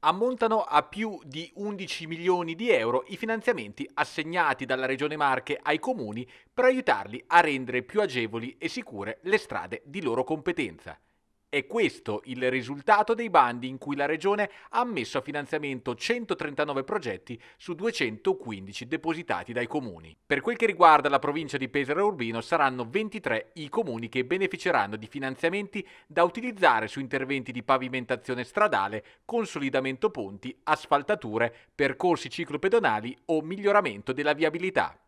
Ammontano a più di 11 milioni di euro i finanziamenti assegnati dalla Regione Marche ai comuni per aiutarli a rendere più agevoli e sicure le strade di loro competenza. È questo il risultato dei bandi in cui la Regione ha messo a finanziamento 139 progetti su 215 depositati dai comuni. Per quel che riguarda la provincia di Pesaro Urbino saranno 23 i comuni che beneficeranno di finanziamenti da utilizzare su interventi di pavimentazione stradale, consolidamento ponti, asfaltature, percorsi ciclopedonali o miglioramento della viabilità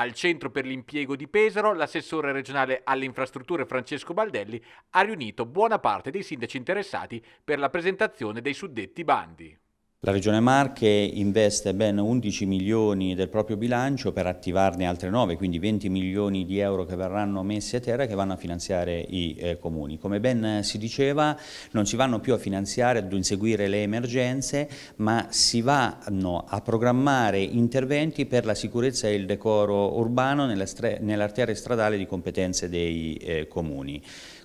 al Centro per l'Impiego di Pesaro, l'assessore regionale alle infrastrutture Francesco Baldelli ha riunito buona parte dei sindaci interessati per la presentazione dei suddetti bandi. La Regione Marche investe ben 11 milioni del proprio bilancio per attivarne altre 9, quindi 20 milioni di euro che verranno messi a terra e che vanno a finanziare i eh, comuni. Come ben eh, si diceva non si vanno più a finanziare, ad inseguire le emergenze, ma si vanno a programmare interventi per la sicurezza e il decoro urbano nell'arteria stradale di competenze dei eh, comuni.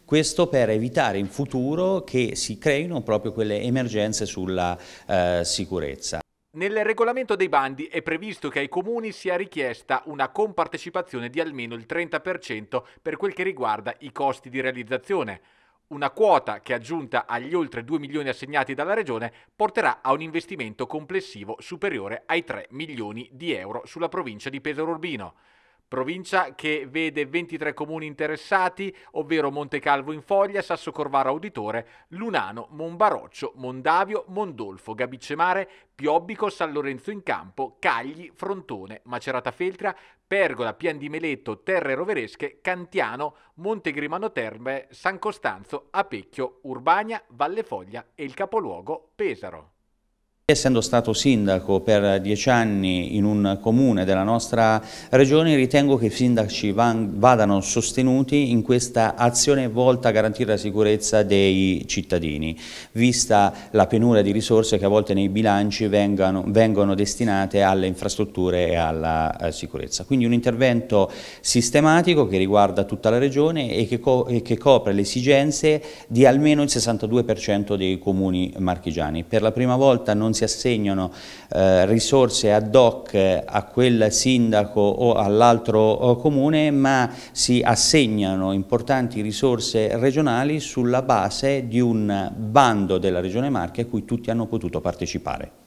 Questo per evitare in futuro che si creino proprio quelle emergenze sulla eh, sicurezza. Nel regolamento dei bandi è previsto che ai comuni sia richiesta una compartecipazione di almeno il 30% per quel che riguarda i costi di realizzazione. Una quota che aggiunta agli oltre 2 milioni assegnati dalla Regione porterà a un investimento complessivo superiore ai 3 milioni di euro sulla provincia di Pesaro Urbino. Provincia che vede 23 comuni interessati, ovvero Montecalvo in Foglia, Sasso Corvara Auditore, Lunano, Monbaroccio, Mondavio, Mondolfo, Gabicemare, Piobbico, San Lorenzo in Campo, Cagli, Frontone, Macerata Feltra, Pergola, Pian di Meletto, Terre Roveresche, Cantiano, Montegrimano Terme, San Costanzo, Apecchio, Urbania, Valle Foglia e il capoluogo Pesaro. Essendo stato sindaco per dieci anni in un comune della nostra regione ritengo che i sindaci vadano sostenuti in questa azione volta a garantire la sicurezza dei cittadini, vista la penura di risorse che a volte nei bilanci vengano, vengono destinate alle infrastrutture e alla eh, sicurezza. Quindi un intervento sistematico che riguarda tutta la regione e che, co e che copre le esigenze di almeno il 62% dei comuni marchigiani. Per la prima volta non si assegnano eh, risorse ad hoc eh, a quel sindaco o all'altro eh, comune, ma si assegnano importanti risorse regionali sulla base di un bando della Regione Marche a cui tutti hanno potuto partecipare.